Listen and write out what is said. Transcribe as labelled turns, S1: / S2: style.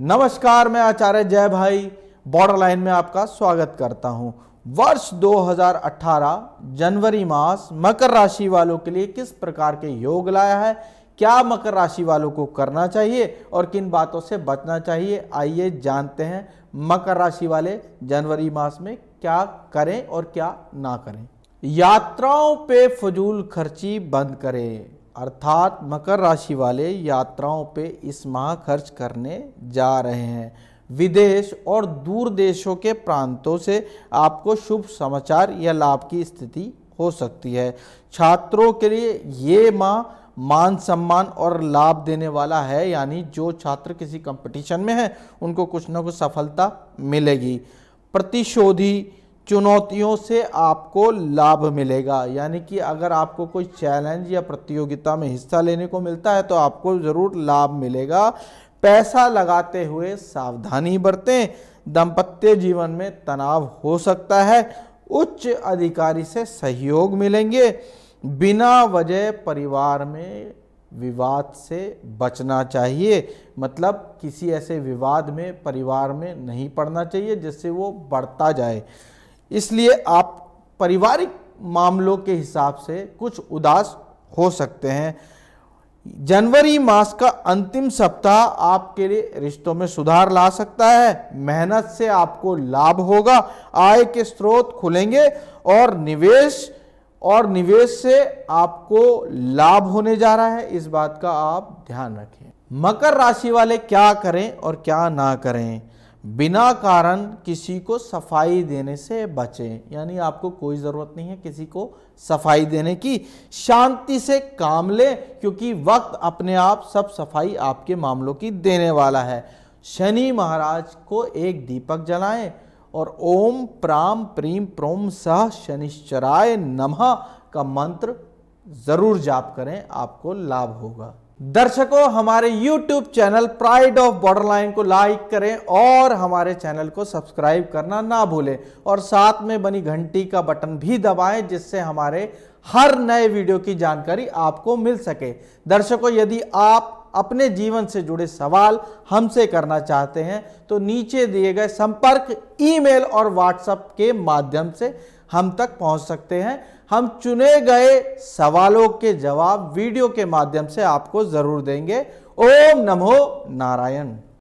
S1: नमस्कार मैं आचार्य जय भाई बॉर्डर लाइन में आपका स्वागत करता हूं वर्ष 2018 जनवरी मास मकर राशि वालों के लिए किस प्रकार के योग लाया है क्या मकर राशि वालों को करना चाहिए और किन बातों से बचना चाहिए आइए जानते हैं मकर राशि वाले जनवरी मास में क्या करें और क्या ना करें यात्राओं पे फजूल खर्ची बंद करें अर्थात मकर राशि वाले यात्राओं पे इस माह खर्च करने जा रहे हैं विदेश और दूर देशों के प्रांतों से आपको शुभ समाचार या लाभ की स्थिति हो सकती है छात्रों के लिए ये माह मान सम्मान और लाभ देने वाला है यानी जो छात्र किसी कंपटीशन में है उनको कुछ ना कुछ सफलता मिलेगी प्रतिशोधी चुनौतियों से आपको लाभ मिलेगा यानी कि अगर आपको कोई चैलेंज या प्रतियोगिता में हिस्सा लेने को मिलता है तो आपको ज़रूर लाभ मिलेगा पैसा लगाते हुए सावधानी बरतें दंपत्य जीवन में तनाव हो सकता है उच्च अधिकारी से सहयोग मिलेंगे बिना वजह परिवार में विवाद से बचना चाहिए मतलब किसी ऐसे विवाद में परिवार में नहीं पड़ना चाहिए जिससे वो बढ़ता जाए इसलिए आप पारिवारिक मामलों के हिसाब से कुछ उदास हो सकते हैं जनवरी मास का अंतिम सप्ताह आपके लिए रिश्तों में सुधार ला सकता है मेहनत से आपको लाभ होगा आय के स्रोत खुलेंगे और निवेश और निवेश से आपको लाभ होने जा रहा है इस बात का आप ध्यान रखें मकर राशि वाले क्या करें और क्या ना करें बिना कारण किसी को सफाई देने से बचें यानी आपको कोई ज़रूरत नहीं है किसी को सफाई देने की शांति से काम लें क्योंकि वक्त अपने आप सब सफाई आपके मामलों की देने वाला है शनि महाराज को एक दीपक जलाएं और ओम प्राम प्रीम प्रोम सह शनिश्चराय नमः का मंत्र ज़रूर जाप करें आपको लाभ होगा दर्शकों हमारे YouTube channel Pride of Borderline को लाइक करें और हमारे चैनल को सब्सक्राइब करना ना भूलें और साथ में बनी घंटी का बटन भी दबाएं जिससे हमारे हर नए वीडियो की जानकारी आपको मिल सके दर्शकों यदि आप अपने जीवन से जुड़े सवाल हमसे करना चाहते हैं तो नीचे दिए गए संपर्क ईमेल और व्हाट्सएप के माध्यम से हम तक पहुंच सकते हैं हम चुने गए सवालों के जवाब वीडियो के माध्यम से आपको जरूर देंगे ओम नमो नारायण